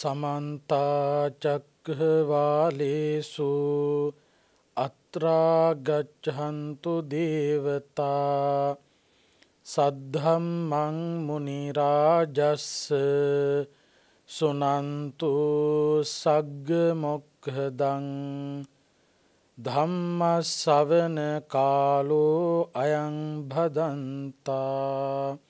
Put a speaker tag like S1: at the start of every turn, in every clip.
S1: සමන්තාචක්හවාලේසු අත්‍රාගච්චහන්තු දේවතා සද්ධම්මං මුනිරාජස්ස සුනන්තු සග්ග මොක්හදං ධම්ම සවන කාලෝ අයං භදන්තා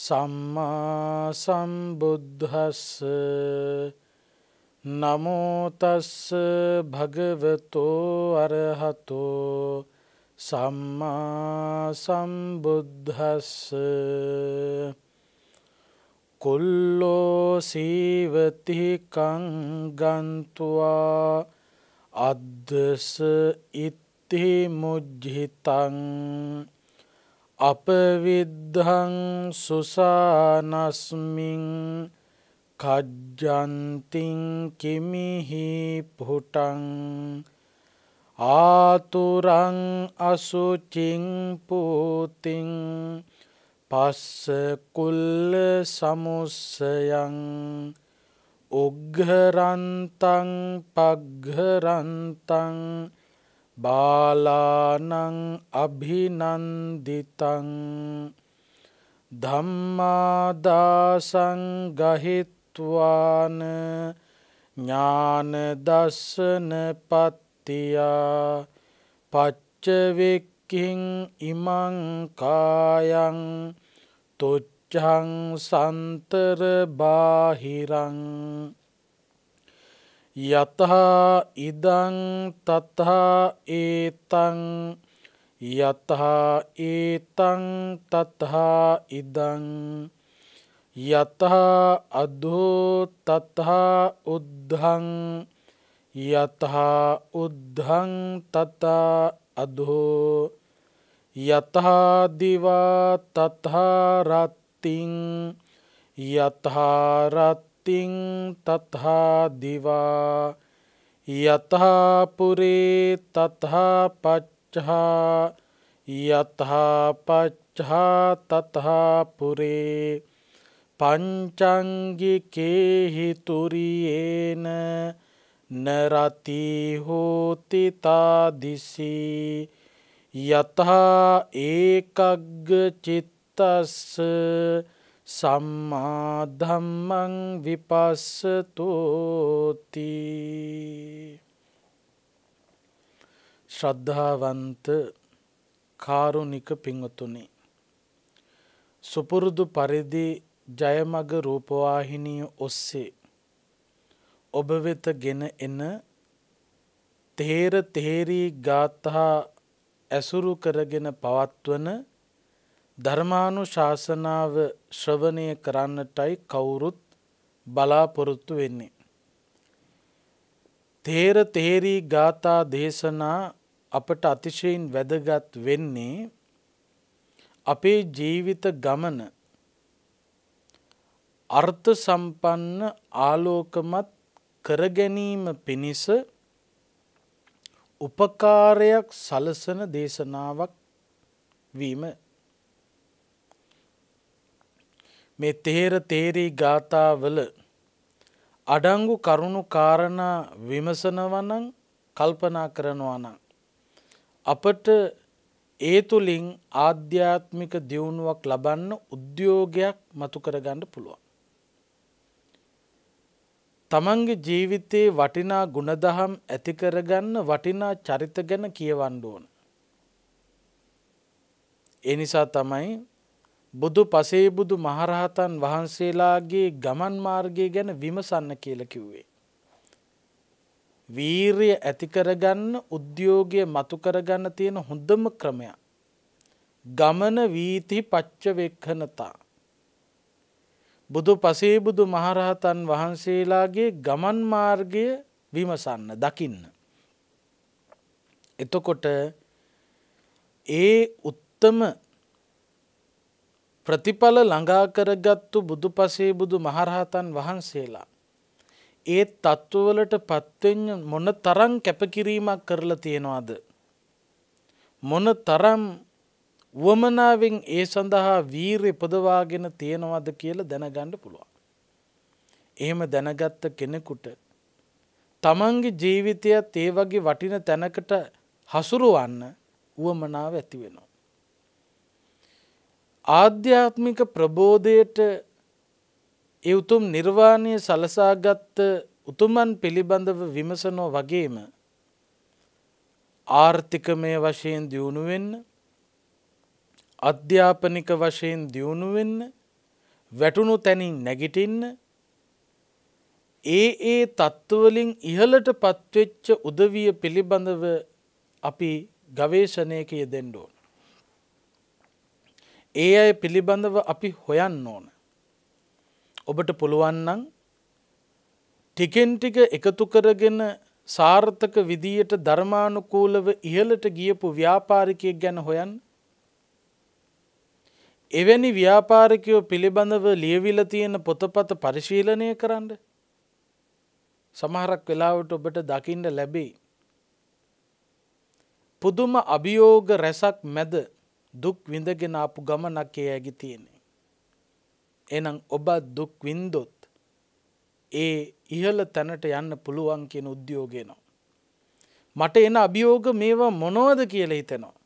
S1: සම්මා සම්බුද්ධස්ස නමෝතස්ස භගවතෝ අරහතෝ සම්මා සම්බුද්ධස්ස කුල්ලෝ සීවතිකං ගන්තුවා අද්දස ඉත්ති මුජ්ජිතං අපවිද්ධං සුසානස්මින් කජ්ජන්තිං කිමිහි පුටන් ආතුරං අසුචිං පූතිං පස්ස කුල්ල සමුස්සයං උග්හරන්තං පග්හරන්තං බාලානං අභිනන්දිතං ධම්මාදාසං ගහිත්වාන ඥානදස්සන පත්තියා පච්චවෙක්කින් ඉමංකායන් තුච්චං සන්තර බාහිරං යතහා ඉදං තත්හා ඒතං යතහා ඒතං තත්හා ඉදං යතහා අදෝ තත්හා උද්ධං යතහා උද්ධං තතා අදෝ යතහාදිවා තත්හාරත්තිං යතහාරත් අත්තිං තත්හා දිවා යතහාපුරේ තත්හා පච්චහා යතහා පච්චහා තත්හාපුරේ පංචංගිකේහිතුරියේන නරතිහෝතිතාදිසි යතහා ඒකග්ග චිත්තස්ස සම්මාධම්මං විපස්සතෝති ශ්‍රද්ධාවන්ත කාරුණික පිංවතුනි සුපුරුදු පරිදි ජයමග රූපවාහිනිය ඔස්සේ ඔබ වෙත ගෙන එන තේර තේරී ගාථා ඇසුරු කරගෙන පවත්වන ධර්මානු ශාසනාව ශ්‍රවණය කරන්නටයි කවුරුත් බලාපොරොත්තු වෙන්නේ. තේර තේරී ගාථා දේශනා අපට අතිශයින් වැදගත් වෙන්නේ අපේ ජීවිත ගමන අර්ථ සම්පන්න ආලෝකමත් කරගැනීම පිණිස උපකාරයක් සලසන දේශනාවක් වීම මේ තේර තේරී ගාථාවල අඩංගු කරුණු කාරණා විමසනවනං කල්පනා කරනවානං. අපට ඒ තුළින් ආධ්‍යාත්මික දියුණුවක් ලබන්න උද්‍යෝගයක් මතු කරගන්න පුළුවන්. තමන්ගේ ජීවිතයේ වටිනා ගුණදහම් ඇතිකරගන්න වටිනා චරිත ගැන කියවන්න ඕන. එනිසා තමයි බුදු පසේබුදු මහරහතන් වහන්සේලාගේ ගමන් මාර්ගය ගැන විමසන්න කියලා කිව්වේ. වීරය ඇතිකරගන්න උද්‍යෝගය මතුකරගන්න තියෙන හොඳම ක්‍රමය. ගමන වීති පච්චවෙක්හනතා. බුදු පසේබුදු මහරහතන් වහන්සේලාගේ ගමන් මාර්ගය විමසන්න දකින්න. එතකොට ඒ උත්තම ප්‍රතිඵල ළඟා කරගත්තු බුදු පසේ බුදු මහරහතන් වහන්සේලා. ඒ තත්ත්වවලට පත්වෙන් මොන තරම් කැපකිරීමක් කරලා තියෙනවාද. මොන තරම් වුවමනාවෙන් ඒ සඳහා වීර එපදවාගෙන තියෙනවද කියලා දැනගණ්ඩ පුළුවන්. එහෙම දැනගත්ත කෙනෙකුට තමන්ගේ ජීවිතයත් ඒ වගේ වටින තැනකට හසුරුවන්න වුවමනාව ඇති වෙනවා. ආධ්‍යාත්මික ප්‍රබෝධයට ඒ උතුම් නිර්වාණය සලසාගත්ත උතුමන් පිළිබඳව විමසනෝ වගේම ආර්ථිකමය වශයෙන් දියුණුවෙන්න අධ්‍යාපනික වශයෙන් දියුණුවෙන්න වැටුණු තැනින් නැගිටින්න ඒ ඒ තත්ත්වලින් ඉහලට පත්වෙච්ච උදවිය පිළිබඳව අපි ගවේශනයකය දෙෙන්ඩෝ. ඒ අය පිළිබඳව අපි හොයන්න ඕන. ඔබට පුළුවන්නන් ටිකෙන් ටික එකතු කරගෙන සාර්ථක විදියට ධර්මානුකූලව ඉහලට ගියපු ව්‍යාපාරිකයක් ගැන හොයන් එවැනි ව්‍යාපාරිකයෝ පිළිබඳව ලියවිල තියෙන පොතපත පරිශීලනය කරන්න සමහරක් වෙලාවට ඔබට දකිින්ට ලැබේ. පුදුම අභියෝග රැසක් මැද දුක් විඳගෙන ආපු ගමනක් ඒ ඇගි තියෙන්නේ. එනම් ඔබ දුක් වින්දොත් ඒ ඉහළ තැනට යන්න පුළුවන් කියන උද්‍යෝගයනවා. මට එන අභියෝග මේවා මොනෝද කියල හිතෙනවා.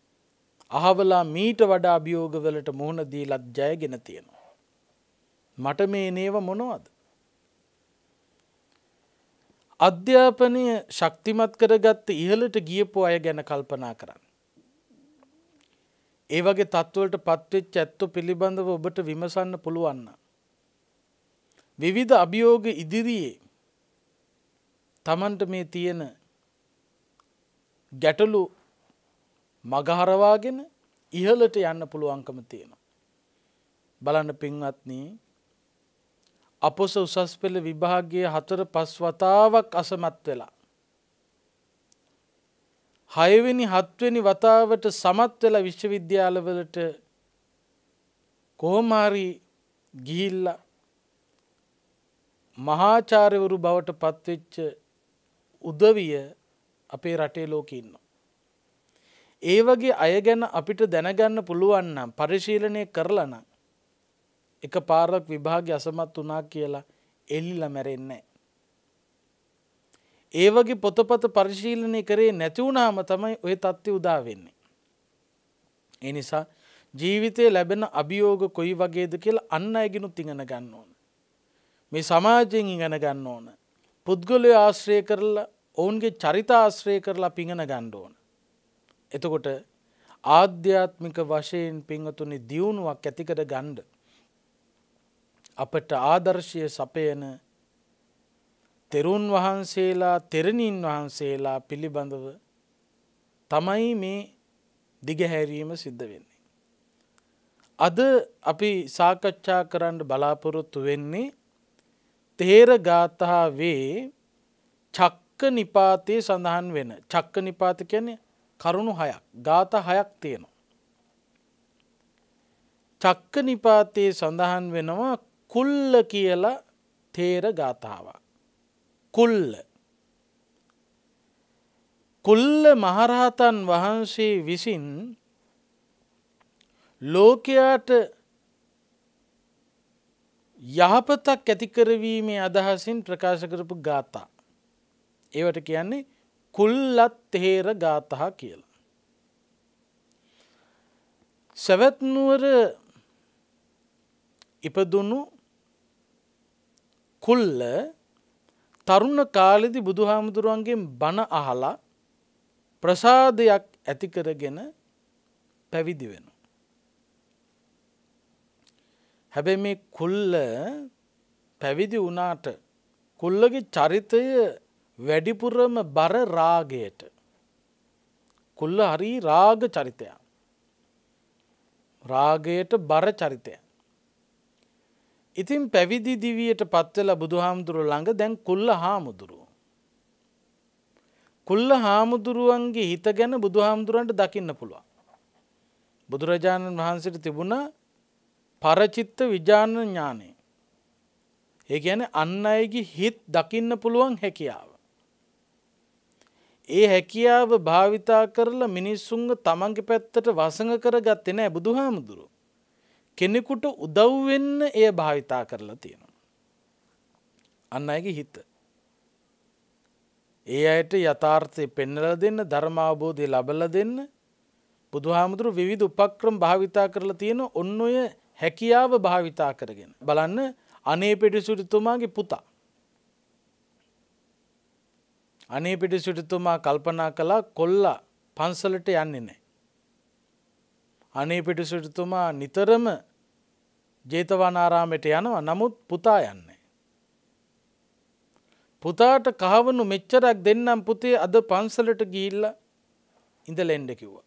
S1: අහවලා මීට වඩා අභියෝගවලට මුහුණ දීලත් ජයගෙන තියෙනවා. මට මේ නේව මොනවද. අධ්‍යාපනය ශක්තිමත් කරගත්ත ඉහළට ගියපු අය ගැන කල්පනා කරන්න. ඒ වගේ තත්ත්වලට පත්වෙච් ඇත්තු පිළිබඳව ඔබට විමසන්න පුළුවන්න. විවිධ අභියෝග ඉදිරියේ තමන්ට මේ තියෙන ගැටලු මගහරවාගෙන ඉහලට යන්න පුළුවන්කම තියෙනවා. බලන්න පින්වත්නී අපොස උසස් පෙළ විභාගයේ හතර පස් වතාවක් අසමත් වෙලා. හයවෙනි හත්වනි වතාවට සමත් වෙලා විශ්වවිද්‍යාලවලට කොහොමාරි ගිහිල්ල මහාචාරවරු බවට පත්වෙච්ච උදවිය අපේ රටේ ලෝකඉන්න. ඒ වගේ අය ගැන අපිට දැනගන්න පුළුවන්නම් පරිශීලනය කරලන එක පාරක් විභාග අසමත් වනා කියලා එල්ලිල මැරෙන්නේ. ඒ වගේ පොතපත පරිශීලනය කරේ නැතිවුණාම තමයි ඔය තත්ත්ව උදා වෙන්නේ. එනිසා ජීවිතය ලැබෙන අභියෝග කොයි වගේද කියලා අන්න ඇගෙනුත් ඉගෙන ගන්න ඕන. මේ සමාජයෙන් ඉගෙන ගන්න ඕන. පුද්ගලය ආශ්‍රය කරලා ඔවුන්ගේ චරිතාශ්‍රය කරලා පිඟන ගණ්ඩ ඕන. එතකොට ආධ්‍යාත්මික වශයෙන් පිංහතුනි දියුණුවක් ඇතිකට ගණ්ඩ. අපට ආදර්ශය සපයන තෙරුන් වහන්සේලා තෙරණින් වහන්සේලා පිළිබඳව තමයි මේ දිගහැරීම සිද්ධ වෙන්නේ. අද අපි සාකච්ඡා කරන්න බලාපොරොත්තු වෙන්නේ තේර ගාථා වේ චක්ක නිපාතය සඳහන් වෙන චක්ක නිපාත කියන කරුණු හයක් ගාත හයක් තියෙනවා. චක්ක නිපාතයේ සඳහන් වෙනවා කුල්ල කියලා තේර ගාථාවක්. කුල්ල කුල්ල මහරහතන් වහන්සේ විසින් ලෝකයාට යහපතක් ඇතිකරවීමේ අදහසින් ප්‍රකාශ කරපු ගාථා. ඒවට කියන්නේ කුල්ලත් හේර ගාතහා කියලා. සැවැත්නුවර ඉපදුණු කුල්ල තරුණ කාලෙදි බුදුහාමුදුරුවන්ගෙන් බණ අහලා ප්‍රසාදයක් ඇති කරගෙන පැවිදි වෙන. හැබැ මේ කුල්ල පැවිදි වනාට කුල්ලගේ චරිතය වැඩිපුරම බර රාගයට. කුල්ල හරි රාග චරිතයක්. රාගයට බර චරිතයක්. ඉතින් පැවිදි දිවියට පත්වෙල බුදුහාමුදුරු ළඟ දැන් කුල්ල හාමුදුරුව. කුල්ල හාමුදුරුවන්ගේ හිත ගැන බුදුහාමුදුරුවන්ට දකින්න පුළුවන්. බුදුරජාණන් වහන්සට තිබුණ පරචිත්ත විජාන ඥානය. ඒ ගැන අන්න අයගේ හිත් දකින්න පුළුවන් හැකියාව. ඒ හැකියාව භාවිතා කරලා මිනිස්සුන්ග තමන්ගේ පැත්තට වසඟ කර ගත්තෙන බුදුහාමුදුරුව. කෙනෙකුට උදව්වෙන්න එය භාවිතා කරලා තියෙනවා. අන්න ඇගේ හිත. ඒ අයට යථාර්ථය පෙන්නල දෙන්න ධර්මාබෝධය ලබල දෙන්න බුදුහාමුදුරු විවිධ උපක්‍රම් භාවිතා කරලා තියෙන ඔන්න ඔය හැකියාව භාවිතා කරගෙන. බලන්න අනේ පිටිසුරිතුමාගේ පුතා. අනේ පිටිසිටිතුමා කල්පනා කලා කොල්ලා පන්සලට යන්නේ නෑ. අනේ පිටිසිටතුමා නිතරම ජේතවනාරාමයට යනවා නමුත් පුතා යන්නේ. පුතාට කහවනු මෙච්චරක් දෙන්නම් පුතේ අද පන්සලට ගිල්ල ඉඳ ලෙන්ඩ කිව්වා.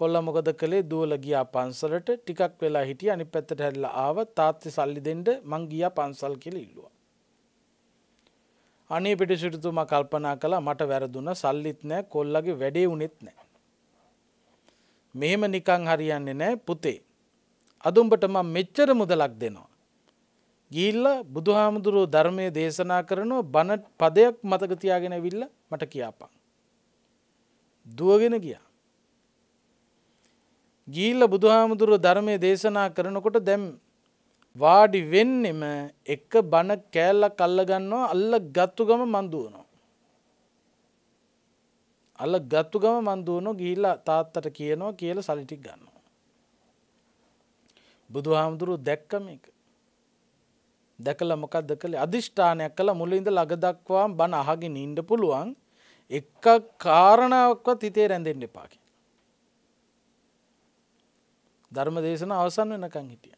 S1: කොල්ල මොකද කළේ දුවල ගියා පන්සලට ටිකක් වෙලා හිටිය අනි පැත්තට හැල්ල ආව තාත්්‍ය සල්ලි දෙෙන්ට මං ගිය පන්සල් කියල ඉල්ලවා. අනේ පිටිසිටතුමා කල්පනා කලා මට වැරදුන සල්ලිත් නෑ කොල්ලගේ වැඩේ උනෙත් නෑ. මෙහෙම නිකං හරියන්නේ නෑ පුතේ. අදුම්ඹට ම මෙච්චර මුදලක් දෙනවා. ගිල්ල බුදුහාමුදුරුව ධර්මය දේශනා කරනවා බණට පදයක් මතකතියාගෙන විල්ල මට කියාපං. දුවගෙන ගියා. ගීල්ල බුදුහාමුදුරුව ධර්මය දේශනා කරනකොට දැම් වාඩි වෙන්නෙම එක බණ කෑල්ල කල්ලගන්නවා අල්ල ගත්තු ගම මන්දුවනවා. අල්ල ගත්තු ගම මන්දුවනො ගිහිල්ල තාත්තට කියනවා කියල සලිටික් ගන්නවා. බුදු හාමුදුරු දැක්කම එක. දැකල මොකක්ද කළේ අධිෂ්ඨානයක් කළ මුලින්ද ලගදක්වාම් බණ අහගෙන ඉන්ඩ පුළුවන් එක් කාරණාවක්වත් හිතේ රැඳෙන් එපාකි. ධර්ම දේශන අවසන් වෙනකං හිටිය.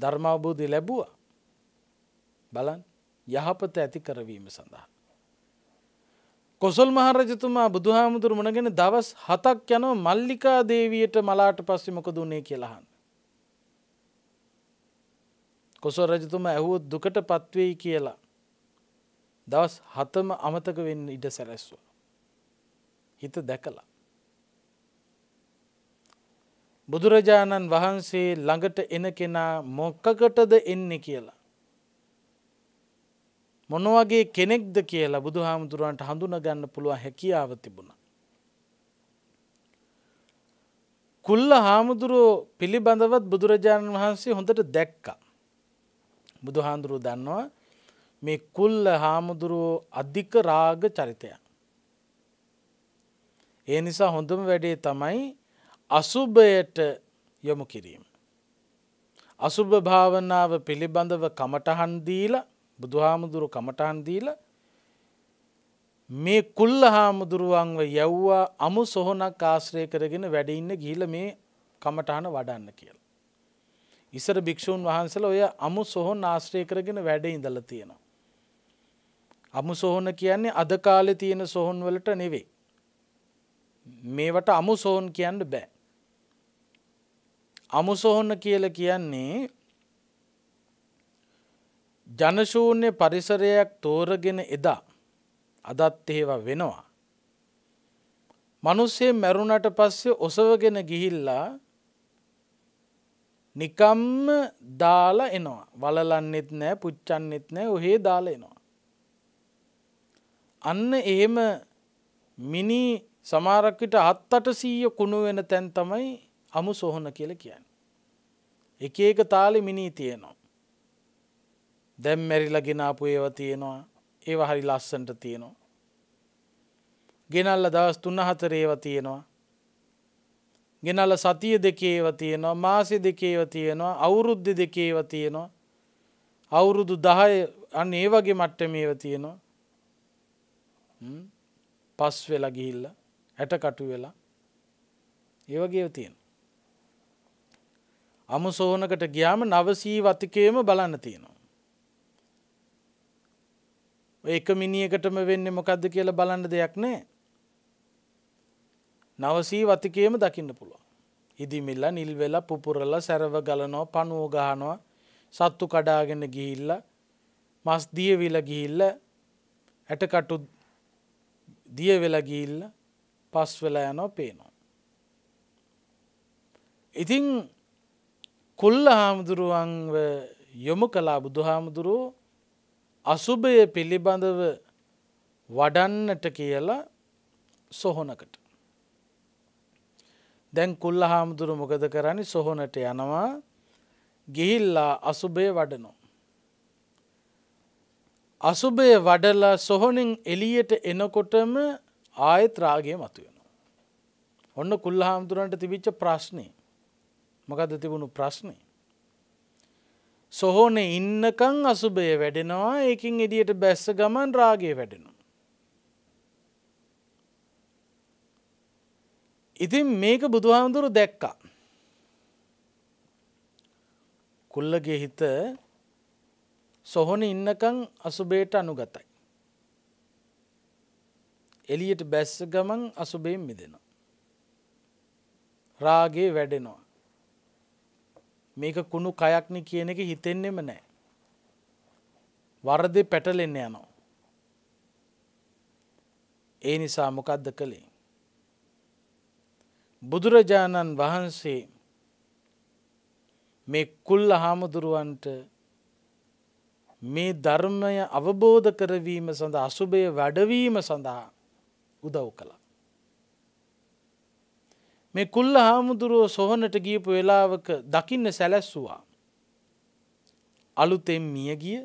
S1: ධර්මාවබෝධය ලැබුව බලන් යහපත ඇති කරවීම සඳහා. කොසල් මහරජතුමා බුදුහාමුදුර මුණගෙන දවස් හතක් යනෝ මල්ලිකා දේවියට මලාට පස්සෙමක දුන්නේ කියලාහන්. කොසල් රජතුම ඇහුවොත් දුකට පත්වෙයි කියලා. දවස් හතම අමතක වෙන්න ඉඩ සැලැස්වුව. හිත දැකලා. බුදුරජාණන් වහන්සේ ළඟට එන කෙනා මොක්කකටද එන්නේ කියලා. මොන වගේ කෙනෙක්ද කියලා බුදු හාමුදුරුවන්ට හඳුනගන්න පුළුවන් හැකියාව තිබුණ. කුල්ල හාමුදුරුවෝ පිළිබඳවත් බුදුරජාණන් වහන්සේ හොඳට දැක්කා. බුදු හාමුදුරුව දන්නවා මේ කුල්ල හාමුදුරුවෝ අධික රාග චරිතය. ඒ නිසා හොඳම වැඩේ තමයි අසුභයට යොමු කිරීම. අසුභ භාවනාව පිළිබඳව කමටහන් දීලා බුදුහාමුදුරු කමටහන් දීල මේ කුල්ල හාමුදුරුවන්ව යැව්වා අමු සොහොනක් ආශ්‍රය කරගෙන වැඩඉන්න ගිහිල මේ කමටහන වඩන්න කියලා. ඉසර භික්‍ෂූන් වහන්සල ඔය අමු සොහොන් ආශ්‍රය කරගෙන වැඩ ඉඳල තියෙනවා. අමු සොහොන කියන්නේ අද කාලෙ තියෙන සොහොන් වලට නෙවේ. මේවට අමු සොහොන් කියන්න බෑ. අමු සොහොන්න කියල කියන්නේ ජනශූන්‍ය පරිසරයක් තෝරගෙන එදා අදත් ඒවා වෙනවා. මනුස්සේ මැරුණට පස්සේ ඔසවගෙන ගිහිල්ලා නිකම්ම දාලා එනවා වලලන්නෙත් නෑ පුච්චන්නෙත් නෑ ඔහේ දාලා එනවා. අන්න එහෙම මිනි සමාරක්කට හත්තට සීය කුණු වෙන තැන් තමයි අමු සොහොන කියල කියන්න. එක එක තාලි මිනී තියෙනවා. දැම් මැරිලා ගෙනාපු ඒව තියෙනවා ඒව හරි ලස්සන්ට තියෙනවා. ගෙනල්ල දවස් තුන්න හතරේව තියෙනවා. ගෙනල්ල සතිය දෙකේව තියෙනවා මාසෙ දෙකේව තියෙනවා අවුරුද්ධ දෙකේව තියෙනවා අවුරුදු දහය අන්න ඒ වගේ මට්ටමේව තියෙනවා පස් වෙලා ගිහිල්ල ඇටකටු වෙලා ඒවගේ තියෙන. අමු සෝනකට ගියාම නවසී වතිකයම බලන්න තියෙනවා. එක මිනිියකටම වෙන්න මොකක්ද කියලා බලන්න දෙයක් නෑ. නවසී වතිකේම දකින්න පුළුවන්. ඉදිමිල්ල නිල් වෙලා පුපුරල සැරව ගලනෝ පනුව ගහනවා සත්තු කඩාගෙන ගිහිල්ල මස් දියවිල ගිහිල්ල ඇටකටු දියවෙලගිල්ල පස් වෙලා යනෝ පේනවා. ඉතිං කොල්ල හාමුදුරුවන්ව යොමු කලා බුදු හාමුදුරුවෝ අසුභය පිළිබඳව වඩන්නට කියලා සොහොනකට. දැන් කුල්ල හාමුදුරු මොකද කරනි සොහොනට යනවා ගිහිල්ලා අසුභය වඩනෝ. අසුභය වඩලා සොහොනින් එලියට එනකොටම ආයත් රාගය මතුවෙනවා. ඔන්න කුල්ල හාමුදුරන්ට තිබිච්ච ප්‍රශ්නය මොකද තිබුණු ප්‍රශ්නය සොහොන ඉන්නකං අසුභය වැඩෙනවා එකින් එදියට බැස්ස ගමන් රාගේ වැඩෙනු. ඉතින් මේක බුදුහාමුදුරු දැක්කා. කුල්ලගේ හිත සොහොන ඉන්නකං අසුබේට අනුගතයි. එලියට බැස්ස ගමන් අසුබයෙන් මිදෙනවා. රාගේ වැඩෙනවා. මේක කුණු කයක්න කියන එක හිතෙන්නෙම නෑ. වරදි පැටලෙන්න යනවා. ඒ නිසා මොකක්ද කළේ. බුදුරජාණන් වහන්සේ මේ කුල්ල හාමුදුරුවන්ට මේ ධර්මය අවබෝධ කරවීම සඳහා අසුභය වැඩවීම සඳහා උදව් කළ. මේ කුල්ල හාමුදුරුවෝ සොහොනට ගියපු වෙලාවක දකින්න සැලැස්සුවා. අලුතෙම් මියගිය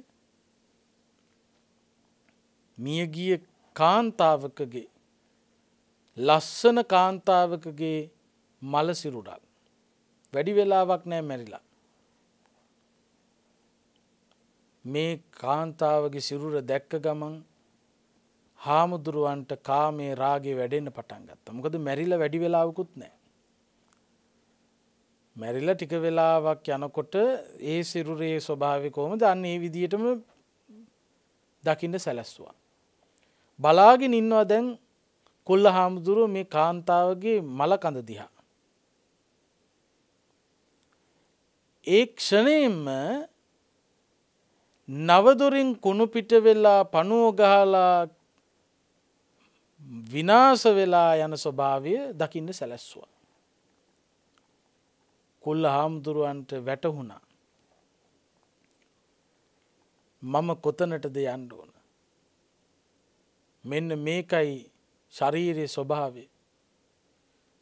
S1: මියගිය කාන්තාවකගේ ලස්සන කාන්තාවකගේ මලසිරුඩක් වැඩි වෙලාවක් නෑ මැරිලා. මේ කාන්තාවගේ සිරුර දැක්ක ගමන් හාමුදුරුවන්ට කාමේ රාගේ වැඩෙන්න්න පටන් ගත්ත මොකද මැරිල වැඩි වෙලාවකුත් නෑ. මැරිල ටික වෙලාවක් යනකොට ඒ සිරුරේ ස්වභාවිකෝම දන්න ඒ විදිටම දකින්න සැලැස්වා. බලාගෙන ඉන්නවා දැන් කොල්ල හාමුදුරුව මේ කාන්තාවගේ මලකඳ දිහා. ඒ ක්ෂණයෙන්ම නවදොරින් කුණුපිට වෙලා පනුවගහලා විනාස වෙලා යන ස්වභාවය දකින්න සැලැස්වා. කොල්ල හාමුදුරුවන්ට වැටහුණා. මම කොතනටද යන්න ඕන. මෙන්න මේකයි ශරීරය ස්වභාවේ.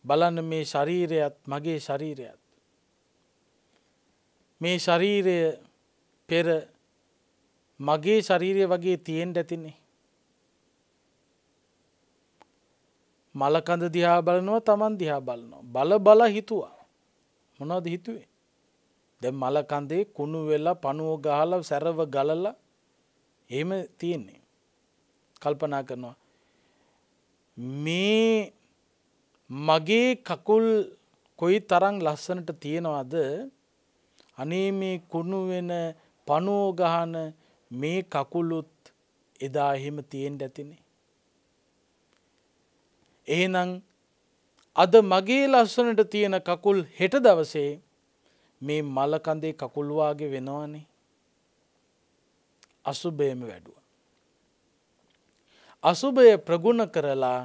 S1: බලන්න මේ ශරීරයත් මගේ ශරීරයත්. මේ ශරීරය පෙර මගේ ශරීරය වගේ තියෙන් ඇතිනේ. මලකඳ දිහා බලනවා තමන් දිහා බලනවා. බල බල හිතුවා. මොනවද හිතුවේ දැන් මල කඳේ කුණු වෙලා පණුව ගහලා සැරව ගලලා එහෙම තියෙන්නේ කල්පනා කරනවා මේ මගේ කකුල් කොයි තරම් ලස්සනට තියෙනවද අනේ මේ කුණු වෙන පණුව ගහන මේ කකුලුත් එදා එහෙම තියෙන්න ඇතිනේ එහෙනම් අද මගේ ලස්සනට තියෙන කකුල් හෙට දවසේ මේ මලකඳේ කකුල්වාගේ වෙනවානේ අසුභයම වැඩුව. අසුභය ප්‍රගුණ කරලා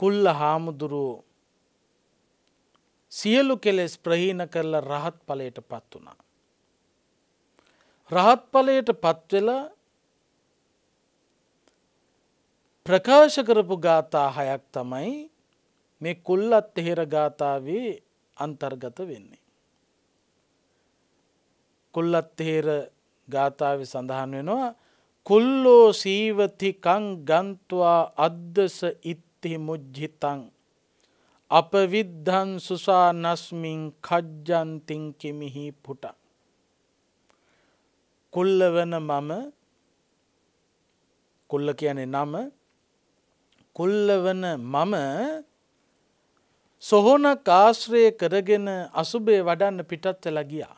S1: කුල්ල හාමුදුරුවෝ සියලු කෙලෙස් ප්‍රහීන කරලා රහත් පලයට පත් වුණා. රහත් පලයට පත්වෙලා ප්‍රකාශ කරපු ගාථා හයක් තමයි මේ කොල්ලත් එහෙර ගාථාවේ අන්තර්ගත වෙන්නේ. කොල්ලත් එහෙර ගාථාව සඳහන් වෙනවා කුල්ලෝ සීවතිකං ගන්තුවා අද්දස ඉත්ති මුජ්ජිතං අප විද්ධන් සුසා නස්මින් කජ්ජන්තිං කිමිහි පුට. කොල්ල වන මම කොල්ල කියන නම කොල්ල වන මම සොහොනක් ආශ්‍රය කරගෙන අසුබේ වඩන්න පිටත් වෙලා ගියා.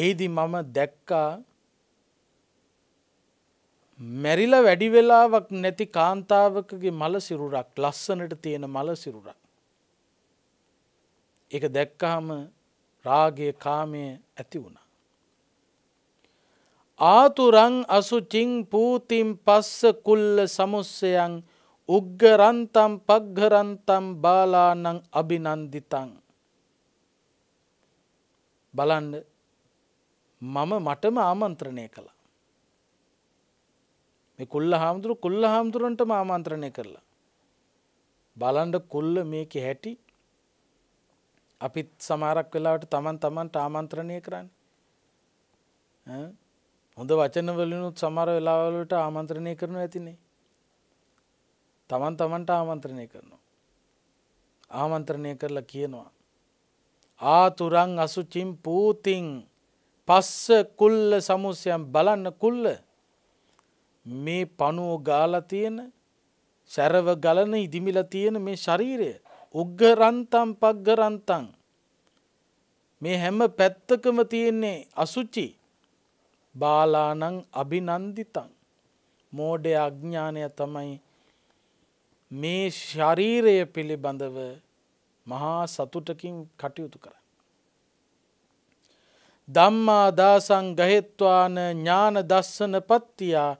S1: එහිදි මම දැක්කා මැරිල වැඩිවෙලාවක් නැති කාන්තාවකගේ මලසිරුරක් ලස්සනට තියෙන මලසිරුරක්. එක දැක්කාම රාගය කාමය ඇති වුණ. ආතුරං අසුචිං පූතිම් පස්ස කුල්ල සමුස්සයන් උග්ගරන්තම් පග්ගරන්තම් බාලානං අභිනන්දිතං. බලන්න මම මටම ආමන්ත්‍රණය කළා. මේ කුල්ල හාමුදුරු කුල්ල හාමුදුරන්ටම ආමන්ත්‍රණය කරලා. බලන්ඩ කුල්ල මේක හැටි අපිත් සමාරක් වෙලාට තමන් තමන්ට ආමන්ත්‍රණය කරන්න. හොඳ වචනවලිනුත් සමර වෙලාවලට ආමන්ත්‍රණය කරනු ඇතිනේ. තමන් තමන්ට ආමන්ත්‍රණය කරනවා. ආමන්ත්‍රණය කරලා කියනවා. ආතුරං අසුචිම් පූතිං පස්ස කුල්ල සමුසයම් බලන්න කුල්ල මේ පනුවෝ ගාල තියෙන සැරව ගලන ඉදිමිල තියෙන මේ ශරීරය උග්ගරන්තම් පක්ගරන්තන් මේ හැම පැත්තකම තියෙන්නේ අසුච්චි බාලානං අභිනන්දිතන් මෝඩ අඥ්ඥානය තමයි මේ ශරීරය පිළිබඳව මහා සතුටකින් කටයුතු කරන්න. දම්මා දාසං ගහෙත්වාන ඥාන දස්සන පත්තියා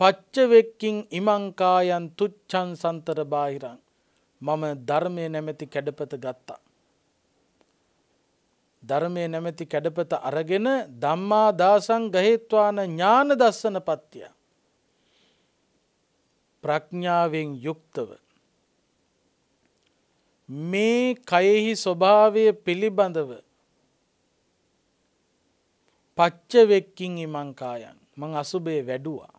S1: පච්චවෙක්කින් ඉමංකායන් තුච්චන් සන්තර බාහිරං. මම ධර්මය නැමැති කැඩපත ගත්තා. ධර්මය නැමැති කැඩපත අරගෙන දම්මා දාසං ගහෙත්වාන ඥාන දස්සන පත්තිය. ප්‍රඥාවෙන් යුක්තව මේ කයෙහි ස්වභාවය පිළිබඳව පච්චවෙක්කින් ඉමංකායන් මං අසුබේ වැඩුවා.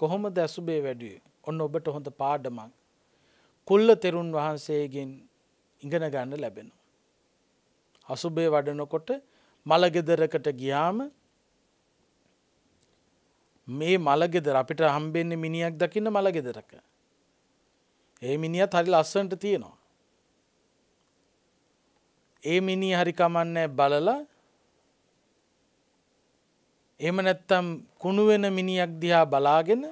S1: කොහොම ද ඇසුබේ වැඩුවේ ඔන්න ඔබට හොඳ පාඩමක් කුල්ල තෙරුන් වහන්සේගෙන් ඉගෙන ගන්න ලැබෙනවා. අසුබේ වඩනකොට මළගෙදරකට ගියාම මේ මළගෙදර අපිට හම්බෙන්න මිනිියක් දකින්න මළගෙදරක. ඒ මිනිියත් හරි ලස්සන්ට තියෙනවා. ඒ මිනි හරිකමන්නෑ බලලා එම නැත්තම් කුණුවෙන මිනිියක් දිහා බලාගෙන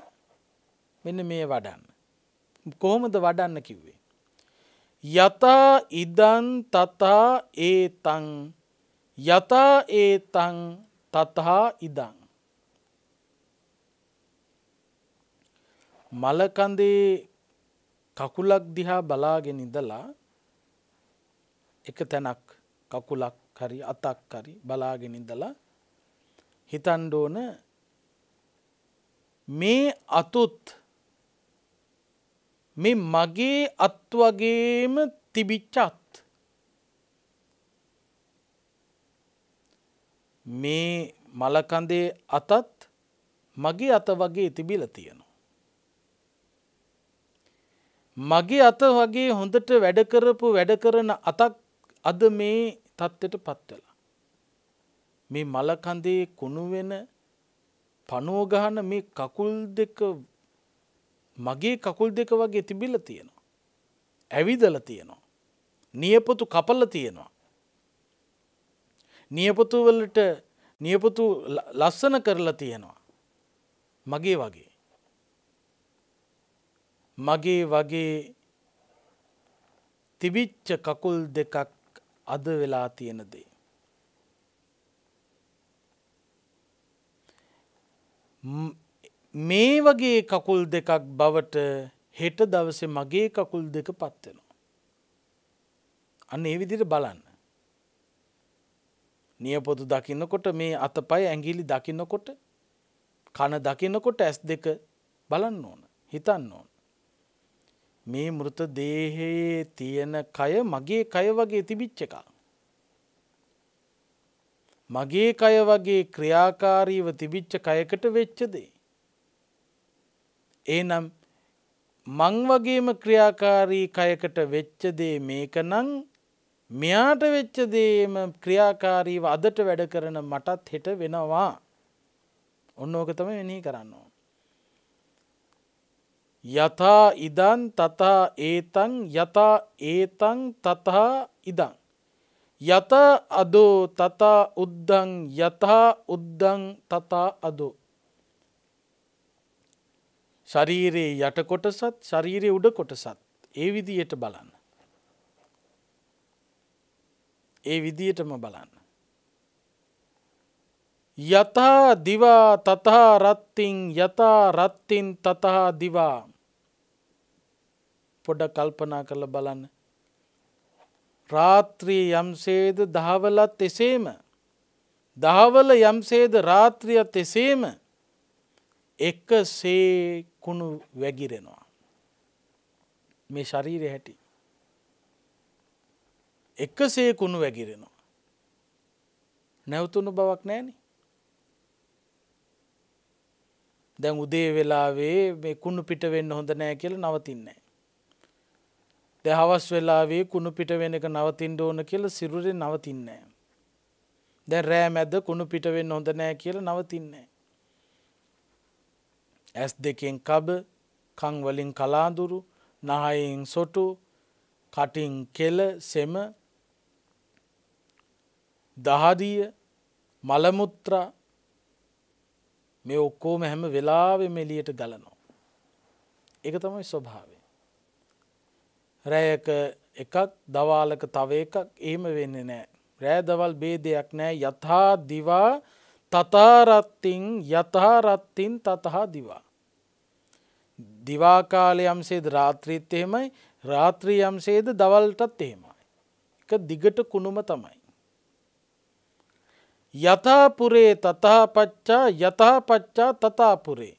S1: මෙන්න මේ වඩන්න. කොහොමද වඩන්න කිව්වේ. යතා ඉදන් තතා ඒතං යතා ඒතං තතහා ඉදං. මලකඳේ කකුලක් දිහා බලාගෙන ඉදලා එක තැනක් කකුලක් හරි අතක් හරි බලාගෙන ඉඳලා හිතන්න ඕන මේ අතුත් මේ මගේ අත් වගේම තිබිච්චත් මේ මලකඳේ අතත් මගේ අත වගේ තිබිල තියෙනවා. මගේ අත වගේ හොඳට වැඩකරපු වැඩකරන අතක් අද මේ තත්ත්වයට පත්වෙලා. මේ මලකඳේ කුණුවෙන පනෝගහන මේ කකුල් දෙක මගේ කකුල් දෙක වගේ තිබිල තියෙනවා. ඇවිදල තියෙනවා. නියපොතු කපල්ල තියෙනවා. නියපොතුවලට නියපොතු ලස්සන කරලා තියෙනවා. මගේ වගේ. මගේ වගේ තිබිච්ච කකුල් දෙකක් අද වෙලා තියෙන දේ. මේ වගේ කකුල් දෙකක් බවට හෙට දවස මගේ කකුල් දෙක පත්වෙනවා. අන්න ඒ විදිට බලන්න. නියපොතු දකින්නකොට මේ අතපයි ඇගිලි දකින්නකොට කන දකින්නකොට ඇස් දෙක බලන්න ඕන හිතන්න ඕන. මේ මෘත දේහයේ තියෙන කය මගේ කය වගේ තිබිච්ච එක. මගේ කය වගේ ක්‍රියාකාරීව තිබිච්ච කයකට වෙච්චදේ. ඒනම් මං වගේම ක්‍රියාකාරී කයකට වෙච්චදේ මේක නං මෙයාට වෙච්චදේම ක්‍රියාකාරීව අදට වැඩ කරන මටත් හෙට වෙනවා. ඔන්න ඕක තම වෙනී කරන්නවා. යථා ඉදන් තතා ඒතං යතා ඒතං තතහා ඉදං. යත අදෝ තතා උද්දං යතා උද්දං තතා අදෝ. ශරීරයේ යට කොටසත් ශරීරය උඩ කොටසත් ඒ විදියට බලන්න. ඒ විදියටම බලන්න. යතා දිවා තතහා රත්තිං යතා රත්තින් තතහා දිවා පොඩ කල්පනා කරල බලන්න රාත්‍රී යම්සේද දහවලත් එසේම දහවල යම්සේද රාත්‍රියත් එසේම එක සේකුණු වැගිරෙනවා මේ ශරීර හැටි එක සේකුණු වැගිරෙනවා නැවතුුණු බවක් නෑනේ දැන් උදේ වෙලාවේ මේ කුණු පිට වෙන්න හොඳ නෑ කියල නවතින්නේ. ද හවස් වෙලාවේ කුණු පිට වෙන එක නවතින්ඩ ඕන කියල සිරුරෙන් නවතින්නේ. දැ රෑ මැද කුණු පිට වෙන්න හොඳ නෑ කියල නවතින්නේ. ඇස් දෙකෙන් කබ කංවලින් කලාදුරු නහයින් සොටු කටින් කෙල සෙම දහදිය මලමුත්‍රා මේ ඔක්කෝම හැම වෙලාවෙම එලියට ගලනෝ. එක තමයි ස්වභාවය. රෑයක එකක් දවාලක තව එකක් ඒම වෙන්න නෑ. රෑදවල් බේදයක් නෑ යථා දිවා තතාරත්තිං යථාරත්තින් තතහා දිවා. දිවාකාලය යම්සේද රාත්‍රීත් එහෙමයි රාත්‍රී යම්සේද දවල්ටත් එහෙමයි. එක දිගට කුණුම තමයි. යථාපුරේ තතාපච්චා යථාපච්චා තතාපුරේ.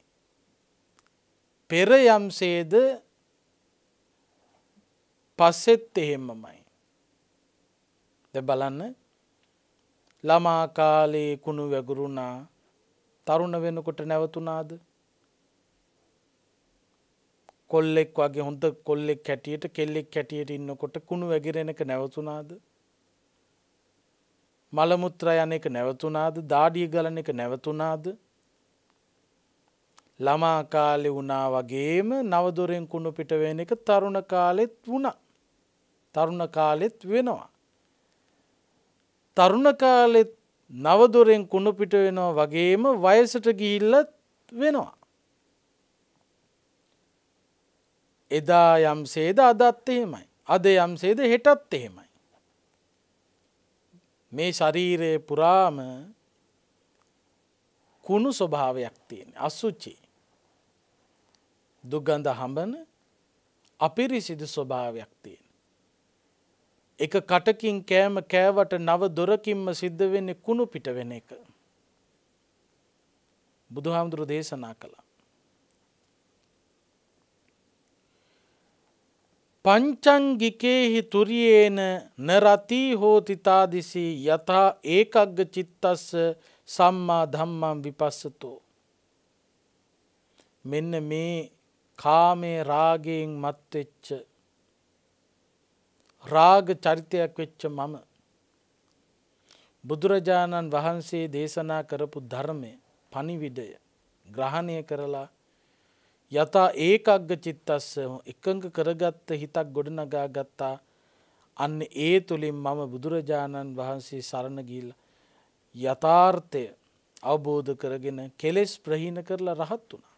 S1: පෙර යම්සේද පස්සෙත් එහෙම්මමයි. ද බලන්න ළමාකාලයේ කුණු වැගුරුණා තරුණ වෙනකොට නැවතුනාද. කොල්ලෙක් වගේ හොඳ කොල්ලෙක් කැටියට කෙල්ලෙක් කැටියට ඉන්නකොට කුණු වැගිරෙනක නැවතුනාද. මළමුත්‍ර යන එක නැවතුනාද දාඩිය ගලන එක නැවතුනාද ළමා කාලෙ වුණා වගේම නවදොරෙන් කුණු පිටවෙන එක තරුණ කාලෙත් වුණ තරුණ කාලෙත් වෙනවා. තරුණ කාලෙත් නවදොරෙන් කුණු පිට වෙනවා වගේම වයසට ගිහිල්ලත් වෙනවා. එදා යම් සේද අදත් එහෙමයි. අද යම් සේද හෙටත් එහෙමයි. මේ ශරීරය පුරාම කුණු ස්වභාවයක් තියෙන අස්සුච්චි දුගඳ හඹන අපිරිසිදු ස්වභාවයක් තියෙන. එක කටකින් කෑම කෑවට නව දොරකින්ම සිද්ධ වෙන්නේ කුණු පිට වෙන එක. බුදුහාමුදුරු දේශනා කළ. පංචංගිකේහි තුරියේන නරතී හෝතිතාදිසි යතා ඒකක්ග චිත්තස්ස සම්මා ධම්මම් විපස්සතෝ. මෙන්න මේ කාමේ රාගයෙන් මත්වෙච්ච රාග චරිතයක් වෙච්ච මම බුදුරජාණන් වහන්සේ දේශනා කරපු ධර්මය පනිවිඩය ග්‍රහණය කරලා යතා ඒකක්ග චිත්තස්ස එකඟ කරගත්ත හිතක් ගොඩනගා ගත්තා අන්න ඒ තුළින් මම බුදුරජාණන් වහන්සේ සරණ ගිල් යථාර්ථය අවබෝධ කරගෙන කෙලෙස් ප්‍රහීන කරලා රහත් වුණා.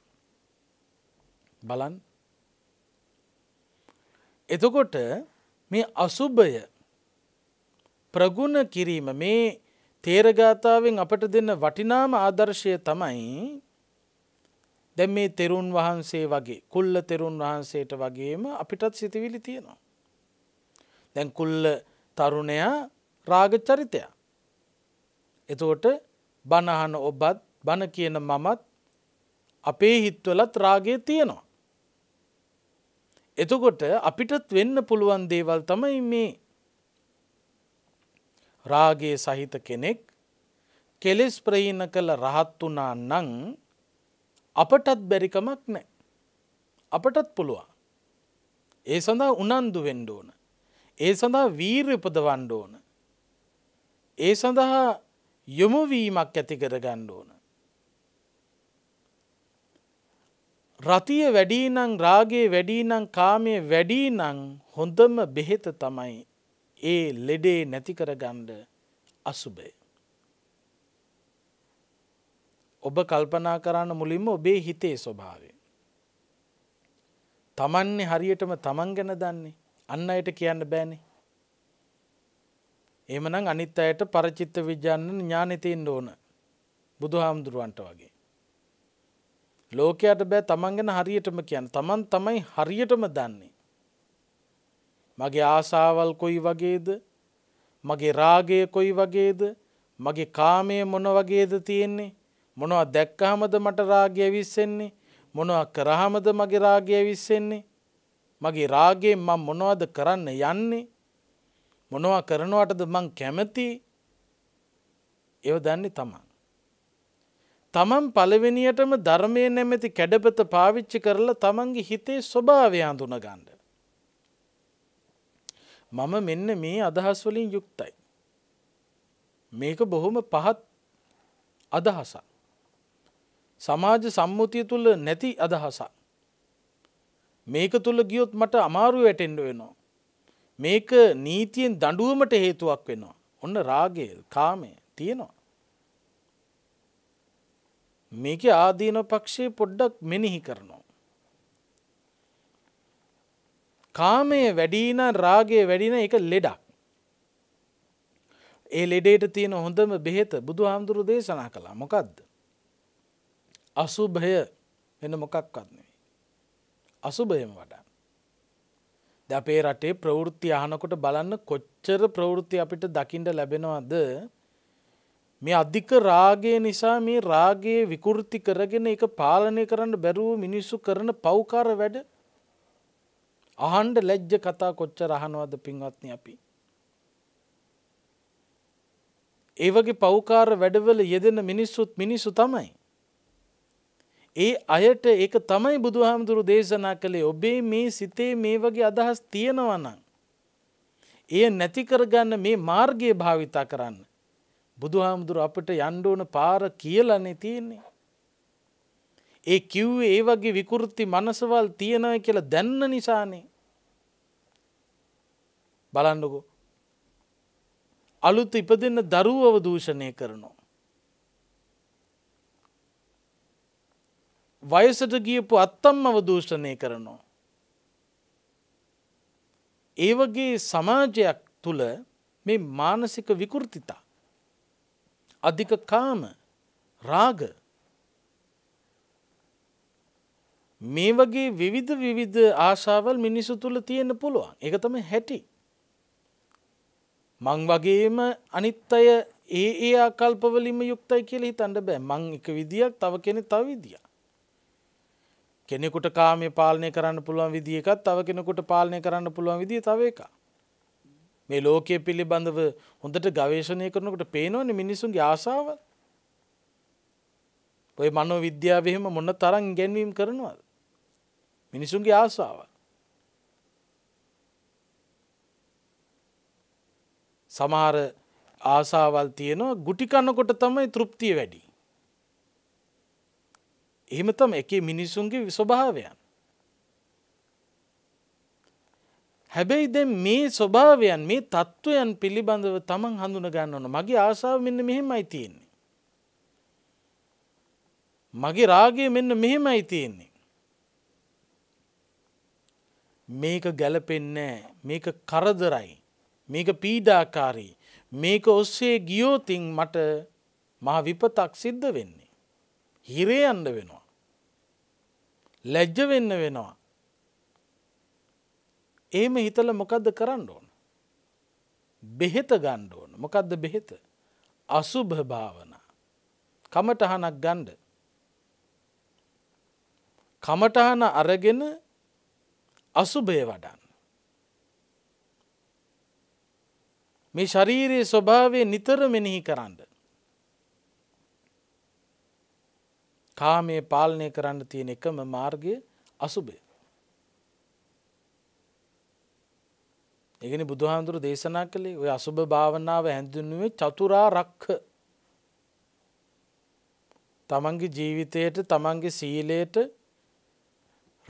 S1: බලන් එතකොට මේ අසුභය ප්‍රගුණ කිරීම මේ තේරගාතාවෙන් අපට දෙන්න වටිනාම ආදර්ශය තමයි දැ මේ තෙරුන් වහන්සේ වගේ කුල්ල තෙරුන් වහන්සේට වගේම අපිටත් සිතිවිලි තියෙනවා. දැන් කුල්ල තරුණයා රාග චරිතය. එතෝට බණහන ඔබත් බණ කියන මමත් අපේ හිත්වලත් රාගය තියෙනවා. එතකොට අපිටත් වෙන්න පුළුවන් දේවල් තමයි මේ රාගයේ සහිත කෙනෙක් කෙලෙස් ප්‍රහීන කළ රහත් වනා නං අපටත් බැරිකමක් නෑ. අපටත් පුළුවන්. ඒ සඳහා උනන්දු වෙන්ඩ ඕන. ඒ සඳහා වීර් උපදවන්ඩ ඕන. ඒ සඳහා යොමුවීමක් ඇති කර ගණ්ඩ ඕන. රතිය වැඩීනං රාගේ වැඩීනං කාමය වැඩීනං හොඳම බෙහෙත තමයි ඒ ලෙඩේ නැතිකර ගණ්ඩ අසුබේ. ඔබ කල්පනා කරන්න මුලින්ම ඔබේ හිතේ ස්වභාවය. තමන්නේ හරියටම තමන් ගැන දන්නේ අන්න අයට කියන්න බෑනේ. එමනම් අනිත් අයට පරචිත්ත විජ්‍යාන්න ඥානතියෙන් ඕන බුදු හාමුදුරුවන්ට වගේ. ලෝකයට බෑ තමන් ගැන හරියටම කියන්න තමන් තමයි හරියටම දන්නේ. මගේ ආසාවල් කොයි වගේද මගේ රාගය කොයි වගේද මගේ කාමය මොන වගේද තියෙන්නේ මොනවා දැක්කහමද මට රාගය විස්සෙන්නේ මොනවා කරහමද මගේ රාගය විස්සෙන්නේ මගේ රාගයෙන් මං මොනවද කරන්න යන්නේ මොනවා කරනවටද මං කැමති එව දන්නේ තමන්. තමන් පළවෙනියටම ධර්මය නැමැති කැඩපත පාවිච්චි කරලා තමන්ගේ හිතේ ස්වභාවය අඳුන ගණ්ඩ. මම මෙන්න මේ අදහස්වලින් යුක්තයි. මේක බොහොම පහත් අදහසක්. සමාජ සම්මුතිය තුළ නැති අදහසක්. මේක තුළ ගියොත් මට අමාරු වැටෙන්ඩ වෙනවා. මේක නීතියෙන් දඩුවමට හේතුවක් වෙනවා. ඔන්න රාගේ කාමය තියෙනවා. මේක ආදීන පක්ෂයේ පොඩ්ඩක් මෙනෙහි කරනවා. කාමය වැඩීන රාගේ වැඩින එක ලෙඩක්. ඒ ලෙඩේට තියෙන හොඳම බෙහෙත බුදු හාමුදුරු දේශනා කලා මොකක්ද. අසුභය වෙන මොකක්වත් නෙවෙයි. අසුභයම වඩා. ද අපේ රටේ ප්‍රවෘත්ති අහනකොට බලන්න කොච්චර ප්‍රවෘත්ති අපිට දකිින්ට ලැබෙනවද මේ අධික රාගය නිසා මේ රාගයේ විකෘති කරගෙන එක පාලනය කරන්න බැරුව මිනිස්සු කරන පෞකාර වැඩ අහන්ඩ ලැජ්ජ කතා කොච්ච රහනවද පින්වත්න අපි. ඒවගේ පෞකාර වැඩවල යෙදෙන මිනිස්සුත් මිනිසු තමයි. ඒ අයට ඒක තමයි බුදුහාමුදුරු දේශනා කළේ ඔබේ මේ සිතේ මේ වගේ අදහස් තියෙනවනම්. එය නැති කරගන්න මේ මාර්ගය භාවිතා කරන්න. බුදුහාමුදුරු අපට යන්ඩෝන පාර කියලන්නේ තියෙන්නේ. ඒ කිව්වේ ඒ වගේ විකෘති මනසවල් තියෙනව කියලා දැන්න නිසානේ. බලන්නකෝ. අලුත් ඉපදන්න දරුවව දූෂණය කරනවා. වයසට ගියපු අත්තම්මව දූෂණය කරනවා. ඒවගේ සමාජයක් තුළ මේ මානසික විකෘතිතා. අධික කාම රාග මේ වගේ විවිධ විවිධ ආශාවල් මිනිසු තුළ තියෙන පුළුවන් එක තම හැටි. මං වගේම අනිත් අය ඒ ඒ ආකල්පවලින්ම යුක්තයි කියල හිතන්න බෑ මං එක විදිියක් තව කෙනෙ තව විදිියක්. කෙනෙකුට කාමය පාලනය කරන්න පුළුවන් විදි එකත් තව කෙනෙකුට පාලනය කරන්න පුළුවන් විදිහ තව එක. මේ ලෝකය පිළිබඳව හොඳට ගවේශණය කරනකට පේනවන මිනිසුන්ගේ ආසාාව ඔය මනෝ විද්‍යාවහෙම මොන්න තරන් ගැන්වීම් කරනවාද. මිනිසුන්ගේ ආසාාව. සමහර ආසාවල් තියනවා ගුටිකන්නකොට තමයි තෘප්තිය වැඩි. එහෙම තම එකේ මිනිස්සුන්ගේ ස්වභාවයන්. හැබැයි දැන් මේ ස්වභාවයන් මේ தত্ত্বයන් පිළිබඳව තමන් හඳුන ගන්න ඕන. මගේ ආසාව මෙන්න මෙහෙමයි තියෙන්නේ. මගේ රාගය මෙන්න මෙහෙමයි තියෙන්නේ. මේක ගැලපෙන්නේ මේක කරදරයි මේක පීඩාකාරී මේක ඔස්සේ ගියෝතින් මට මහ විපතක් සිද්ධ වෙන්නේ. හිරේ යන්න වෙනවා. ලැජ්ජ වෙන්න වෙනවා. ඒම හිතල මොකක්ද කරන්න ඕන. බෙහෙත ගණ්ඩ ඕන මොකක්ද බෙහෙත අසුභ භාවනා කමටහනක් ගණ්ඩ කමටහන අරගෙන අසුභය වඩන්න. මේ ශරීරයේ ස්වභාවය නිතර මෙනෙහි කරන්න. කාමය පාලනය කරන්න තියෙන එකම මාර්ගය අසුභය. එකනි බුදුහාන්දුරු දේශනා කළේ ඔය අසුභ භාවනාව හැඳුන්ුවේ චතුරා රක්හ. තමන්ගේ ජීවිතයට තමන්ගේ සීලයට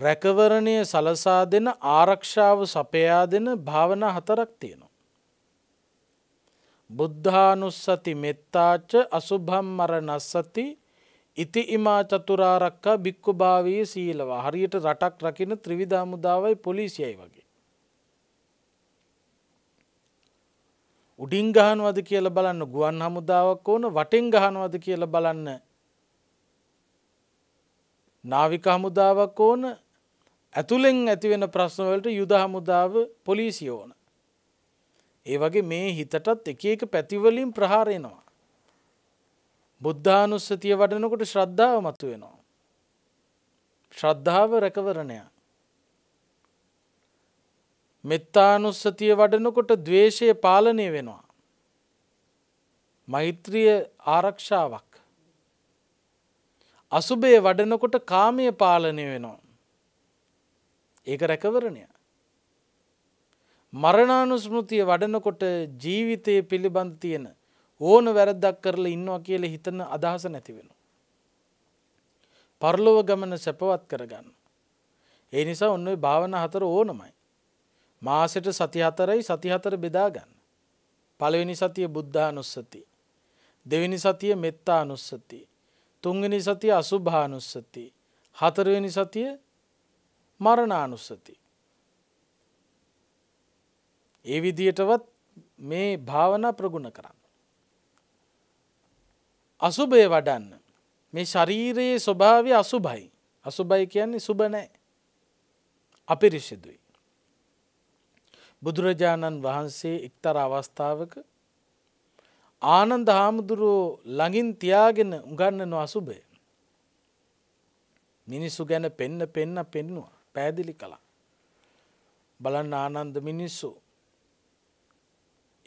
S1: රැකවරණය සලසා දෙන ආරක්ෂාව සපයා දෙන භාවනා හතරක් තියෙනවා. බුද්ධානුස්සති මෙත්තාච අසුභම් මර නස්සති ඉති ඉමා චතුරාරක්කා බික්කු භාවයේ සීලවා හරියට රටක් රකින ත්‍රවිධාමුදාවයි පොලිසියයි වගේ. උඩින් ගහනවද කියල බලන්න ගුවන් හමුදාවක් ඕන වටෙන් ගහනවද කියල බලන්න නාවික හමුදාවක් ඕන ඇතුළෙන් ඇතිවෙන ප්‍රශ්නවලට යුද හමුදාව පොලිසිය ඕන. ඒ වගේ මේ හිතටත් එක එක පැතිවලින් ප්‍රහාරයනවා. බුද්ධානුස්සතිය වඩනකොට ශ්‍රද්ධාව මතු වෙනවා. ශ්‍රද්ධාව රැකවරණය. මෙත්තානුස්සතිය වඩනකොට දවේශය පාලනය වෙනවා. මෛත්‍රිය ආරක්ෂාවක්. අසුබේ වඩනකොට කාමය පාලනය වෙනවා. ඒක රැකවරණය. මරණානුස්මෘතිය වඩනකොට ජීවිතය පිළිබඳ තියෙන ඕන වැරද්දක් කරලා ඉන්නවා කියල හිතන අදහස නැතිවෙන. පරලොව ගමන සැපවත් කරගන්න. ඒ නිසා ඔන්න භාවන හතර ඕනමයි. මාසට සතිහතරයි සතිහතර බෙදාගන්න. පළවෙනි සතිය බුද්ධා නුස්සති. දෙවිනි සතිය මෙත්තා අනුස්සති. තුංගනි සතිය අසුභානුස්සති. හතරවෙනි සතිය මරණානුස්සති. ඒ විදියටවත් මේ භාවනා ප්‍රගුණ කරන්න. අසුභය වඩන්න. මේ ශරීරයේ ස්වභාවය අසුභයි. අසුභයි කියන්නේ සුබ නෑ. අපිරිසිදුයි. බුදුරජාණන් වහන්සේ එක්තර අවස්ථාවක ආනන්ද හාමුදුරුවෝ ළඟින් තියාගෙන උගන්නනු අසුභය. මිනිස්සු ගැන පෙන්න පෙන්න පෙන්නවා පැදිලි කළා. බලන්න ආනන්ද මිනිස්සු.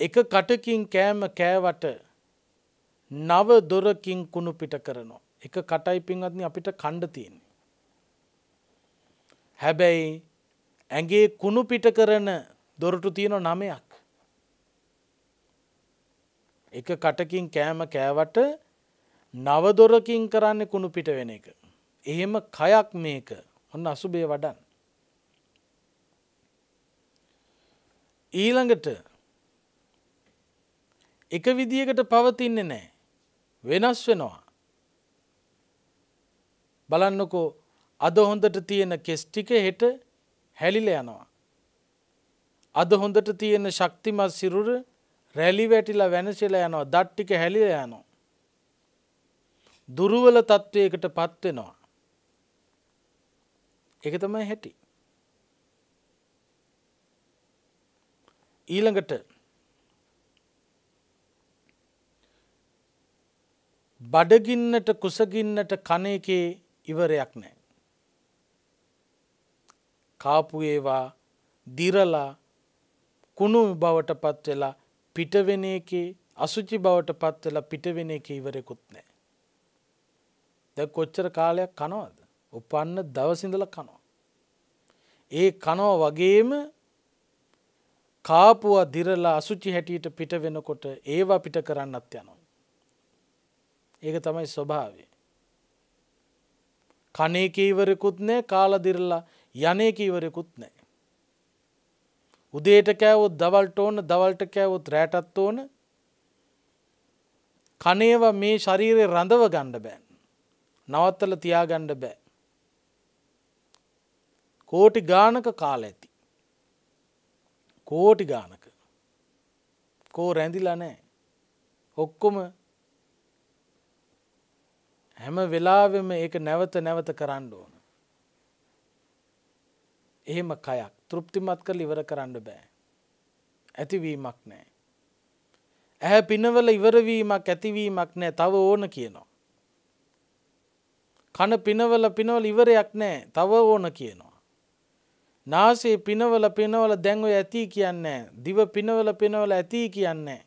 S1: එක කටකින් කෑම කෑවට නව දොරකින් කුණු පිට කරනවා. එක කටයි පින්වත්න අපිට කණ්ඩ තියන්නේ. හැබැයි ඇගේ කුණු පිට කරන දොරටු තියෙන නමයක්. එක කටකින් කෑම කෑවට නවදොරකින් කරන්නේ කුණු පිට වෙන එක. එහෙම කයක් මේක ඔන්න අසුබේ වඩන්. ඊළඟට එක විදිකට පවතින්නේ නෑ. වෙනස් වෙනවා. බලන්නකෝ අද හොඳට තියෙන කෙස්ටික හෙට හැලිල යනවා. අද හොඳට තියෙන ශක්තිමත් සිරුර රැලි වැටිලා වෙනසෙලා යනවා දට්ටික හැලිල යනවා. දුරුවල තත්ත්වයකට පත්වෙනවා. එක තමයි හැටි. ඊළඟට බඩගින්නට කුසගින්නට කන එකේ ඉවරයක් නෑ. කාපු ඒවා දිරලා කුණු බවට පත්වෙලා පිටවෙන එකේ අසුචි බවට පත්වෙලා පිටවෙන එක ඉවරෙකුත් නෑ. ද කොච්චර කාලයක් කනවද උපන්න දවසිඳල කනවා. ඒ කනෝ වගේම කාපුවා දිරලා අසුචි හැටියට පිට වෙනකොට ඒවා පිට කරන්නත් යනවා. ඒක තමයි ස්වභාවය. කනේ කීවරකුත් නෑ කාලදිරලා යනේ කීවරකුත් නෑ. උදේට කෑවොත් දවල්ට ඕන දවල්ට කෑවොත් රෑටත් ඕන කනේව මේ ශරීරය රඳව ගණ්ඩ බෑන්. නවත්තල තියාගණ්ඩ බෑ. කෝටි ගානක කාල ඇති. කෝටි ගානක. කෝ රැඳිලා නෑ. ඔක්කොම හැම වෙලාවෙම ඒක නැවත නැවත කරන්න ඕන. එහෙම කයක් තෘප්තිමත් කර ඉවර කරන්න බෑ. ඇතිවීමක් නෑ. ඇහැ පිනවල ඉවරවීමක් ඇතිවීමක් නෑ තව ඕන කියනවා. කන පිනවල පිනවල ඉවරයක් නෑ තව ඕන කියනවා. නාසේ පිනවල පිනවල දැන්ව ඇති කියන්නේ දිව පිනවල පිනවල ඇති කියන්නේ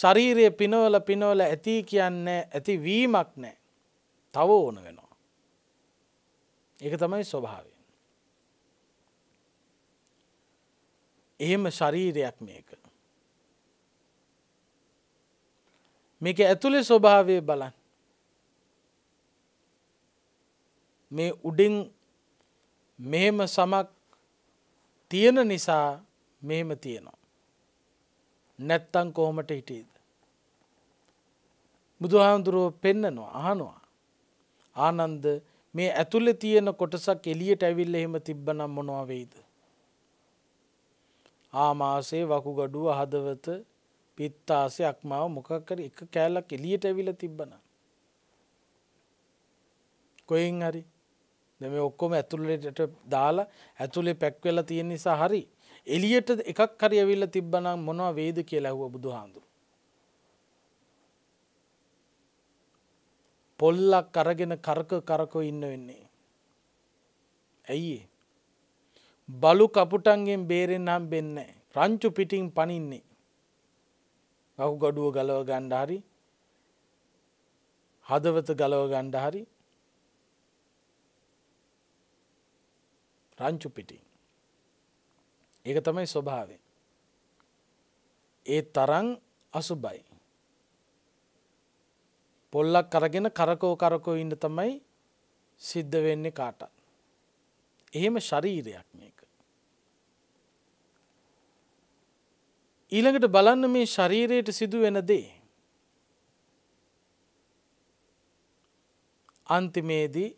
S1: ශරීරය පිනවල පිනවල ඇති කියන්නේ ඇති වීමක් නෑ තව ඕන වෙනවා. එක තමයි ස්වභාවෙන්. එහෙම ශරීරයක් මේක. මේක ඇතුළේ ස්වභාවය බලන්. මේ උඩින් මෙහෙම සමක් තියෙන නිසා මෙහෙම තියෙනවා. නැත්තං කොහොමට හිටීද. බුදුහාමුදුරුව පෙන්නනවා අහනවා. ආනන්ද මේ ඇතුළ තියෙන කොටසක් එලියට ඇවිල්ල එහෙම තිබ්බනම් මොනවවෙයිද. ආමාසේ වකුගඩුව හදවත පිත්තාසේ අක්මාව මොකක්කර එක කෑල්ලක් එලියට ඇවිල තිබ්බන. කොයින් හරි දෙම ඔක්කොම ඇතුළට දාලා ඇතුළේ පැක්වෙල තියෙන නිසා හරි එලියට එකක් හරියවිල්ල තිබ්බනම් මොනවා වේද කියලා ඇහුව බුදුහාඳු. පොල්ලක් අරගෙන කරක කරකෝ ඉන්න වෙන්නේ. ඇයි බලු කපුටන්ගෙන් බේරෙන්නම් බෙන්න රංචු පිටිං පනින්නේ. ගහු ගඩුව ගලව ගණ්ඩහරි හදවත ගලව ගණ්ඩහරි රංචු පිටිං. ඒක තමයි ස්වභාවය. ඒ තරං අසුබයි. පොල්ලක් කරගෙන කරකෝ කරකෝ ඉන්න තමයි සිද්ධ වෙන්නේ කාටත්. එහෙම ශරීරයක් මේක. ඊළඟට බලන්න මේ ශරීරයට සිදු වෙන දේ. අන්තිමේදී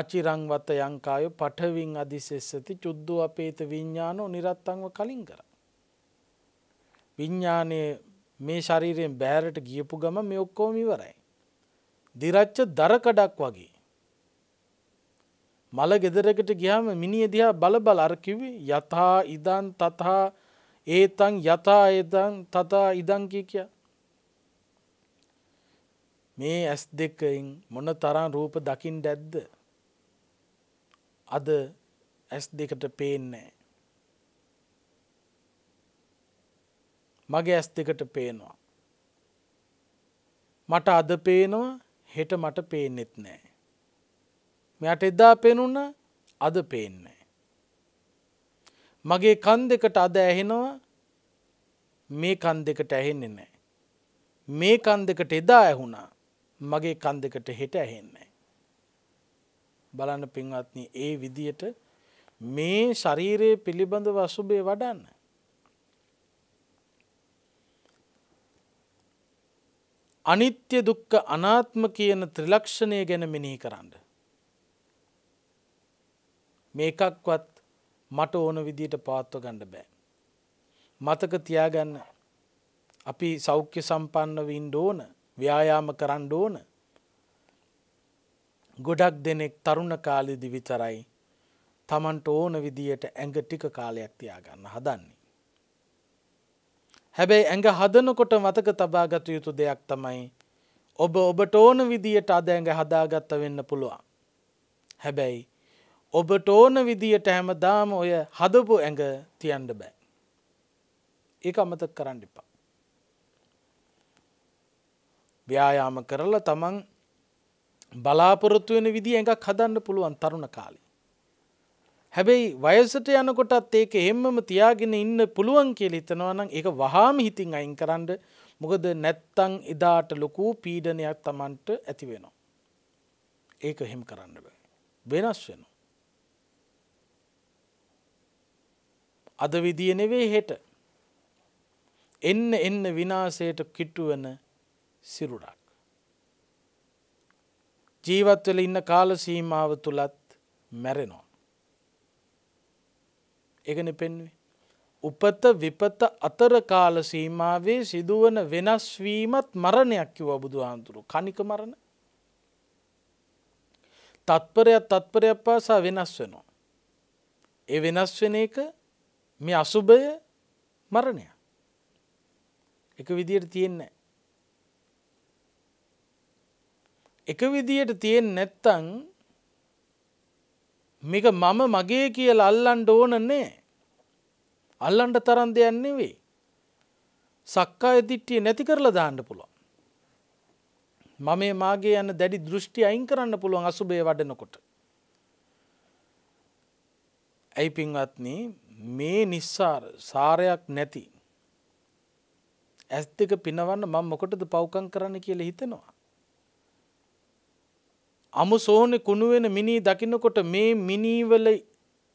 S1: අචිරංවත යංකාය පටවින් අධිසෙස්සති චුද්දු අපේත විඤ්ඥානෝ නිරත්තංව කලින් කර. විඤ්ඥානය මේ ශරීරයෙන් බෑරට ගියපු ගම මේ ඔක්කෝමිවරයි. දිරච්ච දරකඩක් වගේ. මල ගෙදරකට ගියාම මිනිිය දිහා බලබල අරකිවේ යථහා ඉදන් තතහා ඒතන් යථා එදන් තතා ඉදංකි කිය. මේ ඇස් දෙකයින් මොන තරන් රූප දකිින් ඩැද්ද අද ඇස් දෙකට පේන්නේ. මගේ ඇස් දෙකට පේනවා. මට අද පේනවා හෙට මට පේනෙත් නෑ. මෙයට එදා පෙනුන අද පේන්නේ. මගේ කන් දෙකට අද ඇහෙනවා මේ කන් දෙකට ඇහෙන්නේ නෑ. මේ කන් දෙකට එදා ඇහුණා මගේ කන් දෙකට හෙට ඇහෙන්නේ. බලන්න පින්වත්න ඒ විදියට මේ ශරීරයේ පිළිබඳ වසුබේ වඩන්න. අනිත්‍ය දුක්ක අනාත්ම කියන ත්‍රිලක්ෂණය ගැන මිනිහි කරන්න. මේකක්වත් මට ඕන විදියට පාත්ව ගණඩ බෑ. මතක තියාගන්න අපි සෞඛ්‍ය සම්පන්නව ඉන්ඩ ඕන ව්‍යායාම කරන්න ඕන ගොඩක් දෙනෙක් තරුණ කාලෙදි විතරයි තමන්ට ඕන විදියට ඇඟ ටික කාලයක් තියාගන්න හදන්නේ. හැබැයි ඇඟ හදනකොට මතක තබාගත යුතු දෙයක් තමයි ඔබ ඔබට ඕන විදියට අද ඇඟ හදාගත්ත වෙන්න පුළුවන්. හැබැයි ඔබට ඕන විදියට හැමදාම ඔය හදපු ඇඟ තියන්ඩ බෑ. ඒ අමතක කරන්න එපා. ව්‍යායාම කරලා තමන් බලාපොරොත්තු වෙන විදි එකක් හදන්න පුළුවන් තරුණ කාලි. හැබැයි වයසට යනකොටත් ඒක එහෙම්මම තියාගෙන ඉන්න පුළුවන් කියල හිතනවනම් ඒ වහාම හිතින් අයින් කරන්න මොකද නැත්තං එදාට ලොකූ පීඩනයක් තමන්ට ඇති වෙනවා. ඒක හෙම් කරන්න බෑ. වෙනස් වෙනවා. අද විදිය නෙවේ හෙට එන්න එන්න විනාසයට කිට්ටුවන සිරුරක්. ජීවත්වල ඉන්න කාල සීමාව තුළත් මැරෙනවා. එකන පෙන්වේ. උපත විපත අතර කාල සීමාවේ සිදුවන වෙනස්වීමත් මරණයක් කිව බුදු හාන්තුරු කනික මරණ. තත්පරයක් තත්පරයක් පාසා වෙනස් වෙනවා. ඒ වෙනස් වෙන එක මේ අසුභය මරණය. එක විදියට තියෙන්නේ. එක විදියට තියෙන් නැත්තං මේක මම මගේ කියල අල්ලන්ඩ ඕනන්නේ අල්ලන්ට තරන් දෙයන්නේ වේ සක්කාය දිට්ටිය නැති කරලා දාන්න පුළුවන් මම මාගේ යන්න දැඩි දෘෂ්ටි අයින් කරන්න පුළුවන් අසුබේ වඩනකොට ඇයි පින්වත්න මේ නිස්සාර සාරයක් නැති ඇස් දෙක පිනවන්න මං මොකටද පෞකන් කරන්න කියල හිතෙනවා අමු සෝහන කුණුවෙන මිනී දකිනකොට මේ මිනීවල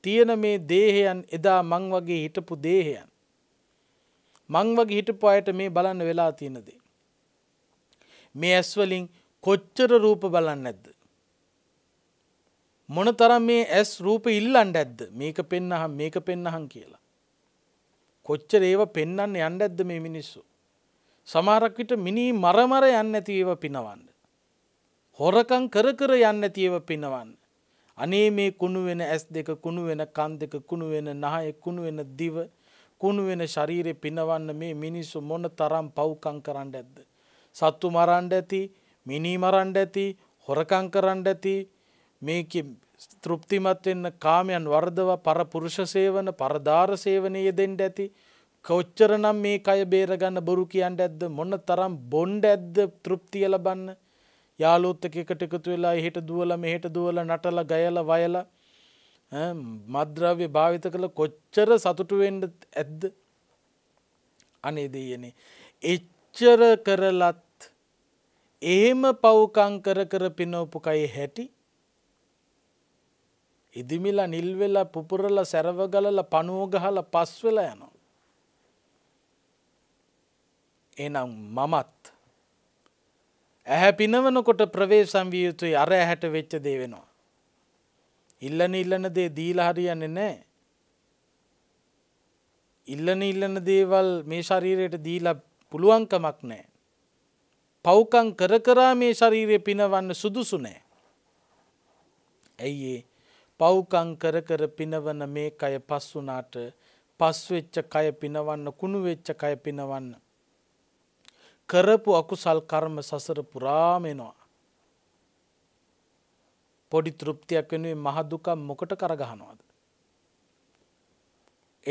S1: තියෙන මේ දේහයන් එදා මං වගේ හිටපු දේහයන්. මං වගේ හිටපු අයට මේ බලන්න වෙලා තියෙනදේ. මේ ඇස්වලින් කොච්චර රූප බලන්න ඇද්ද. මොන තරම් මේ ඇස් රූප ඉල්ලන්ඩ ඇද්ද මේක පෙන්නහම් මේක පෙන්නහම් කියලා. කොච්චර ඒව පෙන්න්න යන්න ඇද්ද මේ මිනිස්සු. සමාරක්විට මිනි මරමර යන්න ඇති ඒව පිනවන්න. හොරකං කර කර යන්න තියව පිනවන්න. අනේ මේ කුණු වෙන ඇස් දෙක කුණු වෙන කන් දෙක කුණු වෙන නහය කුණු වෙන දිව කුණු වෙන ශරීරය පිනවන්න මේ මිනිස්සු මොන තරම් පව්කං කරන්න ඇද්ද. සත්තු මරන්ඩ ඇති මිනී මරන්ඩ ඇති හොරකං කරන්න ඇති මේක තෘප්තිමත් වෙන්න කාමයන් වර්ධව පරපුරුෂ සේවන පරධාර සේවනය යෙදෙන්ට ඇති කොච්චර නම් මේ අය බේරගන්න බොරු කියන්න ඇද්ද මොන්න තරම් බොන්්ඩ ඇද්ද තෘප්තිය ලබන්න යාලෝත්තක එකට එකතු වෙලා එහෙට දුවල මෙහෙට දුවල නටල ගයල වයල මද්‍රව්‍ය භාවිත කළ කොච්චර සතුටුවෙන්ට ඇද්ද අනේ දෙයනේ. එච්චර කරලත් එහෙම පවුකංකර කර පිනෝපුකයි හැටි ඉදිමිලා නිල්වෙලා පුපුරල සැරවගලල පනුවගහල පස්වෙලා යනවා. එනම් මමත් ඇහැ පිනවනකොට ප්‍රවේශම් විය යුතුයි අර ඇහැට වෙච්ච දේ වෙනවා. ඉල්ලන ඉල්ලන දේ දීලා හරියන්නේ නෑ. ඉල්ලන ඉල්ලන දේවල් මේ ශරීරයට දීලා පුළුවන්කමක් නෑ. පෞකං කර කරා මේ ශරීරය පිනවන්න සුදුසු නෑ. ඇයිඒ පෞකං කර කර පිනවන මේ කය පස්සුනාට පස්වෙච්ච කය පිනවන්න කුණුවෙච්ච කය පිනවන්න. කරපු අකුසල් කර්ම සසර පුරාමෙනවා. පොඩි තෘප්තියක් වෙනුවේ මහදුකම් මොකට කරගහනවාද.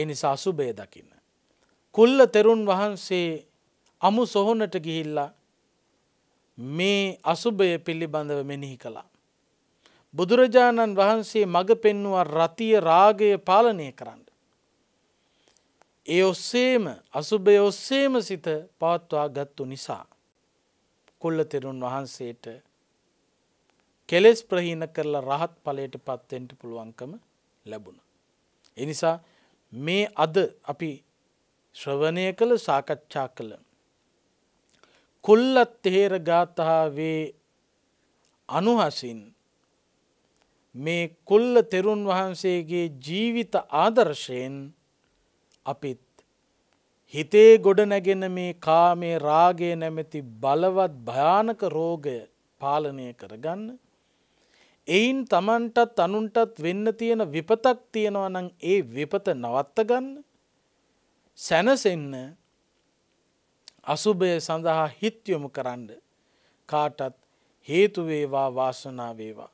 S1: එනිසා අසුබය දකින්න. කුල්ල තෙරුන් වහන්සේ අමු සොහොනට ගිහිල්ලා මේ අසුභය පිළිබඳව මෙනෙහි කළා. බුදුරජාණන් වහන්සේ මඟ පෙන්නවා රතිය රාගය පාලනය කරන්න. ඒ ඔස්සේම අසුභය ඔස්සේම සිත පවත්වා ගත්තු නිසා. කොල්ල තෙරුන් වහන්සේට කෙලෙස් ප්‍රහීන කරලා රහත් පලයට පත්තෙන්ට පුළුවන්කම ලැබුණ. එනිසා මේ අද අපි ශ්‍රවණය කළ සාකච්ඡා කළ. කොල්ලත් තෙහෙර ගාතහා වේ අනුහසින් මේ කොල්ල තෙරුන් වහන්සේගේ ජීවිත ආදර්ශයෙන් අපිත් හිතේ ගොඩනැගෙන මේ කාමේ රාගය නැමැති බලවත් භයානක රෝගය පාලනය කරගන්න එයින් තමන්ටත් අනුන්ටත් වෙන්න තියෙන විපතක් තියෙනවා නම් ඒ විපත නවත්තගන්න සැනසෙන්න අසුභය සඳහා හිත්යොමු කරන්න කාටත් හේතුවේවා වාසනාවේවා.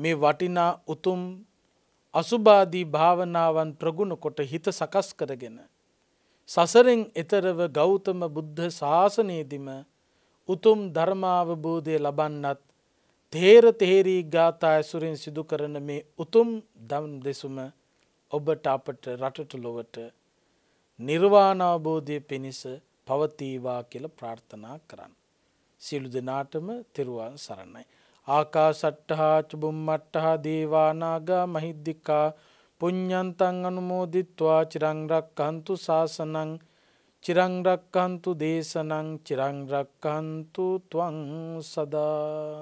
S1: මේ වටිනා උතුම් අසුබාදී භාවනාවන් ප්‍රගුණ කොට හිත සකස් කරගෙන. සසරෙන් එතරව ගෞතම බුද්ධ ශාසනයේදිම උතුම් ධර්මාවබෝධය ලබන්නත් තේර තේරී ගාථා ඇසුරින් සිදු කරන මේ උතුම් දම් දෙසුම ඔබට අපට රටට ලොවට නිර්වාණාවබෝධය පිණිස පවතීවා කියල ප්‍රාර්ථනා කරන්න. සියලු දෙනාටම තෙරුවන් සරණයි. ආකාසට්ටහා චුබුම්මට්ටහා දේවානාගා මහිද්දිිකා පුඤ්ඥන්තන් අනුමෝදිත්වා චිරංරක්කන්තු ශාසනං චිරංරක්කන්තු දේශනං චිරංරක්කන්තු තුවං සදා